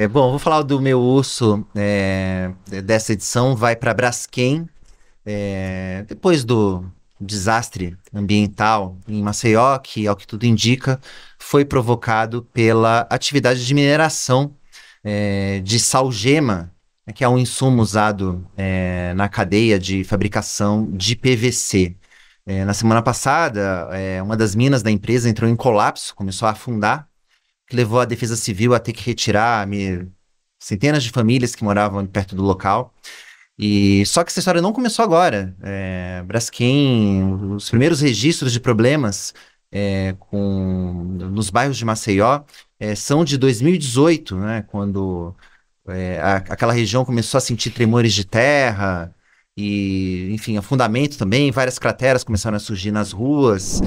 É, bom, vou falar do meu urso é, dessa edição, vai para Braskem. É, depois do desastre ambiental em Maceió, que ao que tudo indica, foi provocado pela atividade de mineração é, de salgema, né, que é um insumo usado é, na cadeia de fabricação de PVC. É, na semana passada, uma das minas da empresa entrou em colapso, começou a afundar que levou a Defesa Civil a ter que retirar me, centenas de famílias que moravam perto do local. E só que essa história não começou agora. É, Braskem, os primeiros registros de problemas é, com, nos bairros de Maceió é, são de 2018, né, quando é, a, aquela região começou a sentir tremores de terra e, enfim, afundamento também, várias crateras começaram a surgir nas ruas.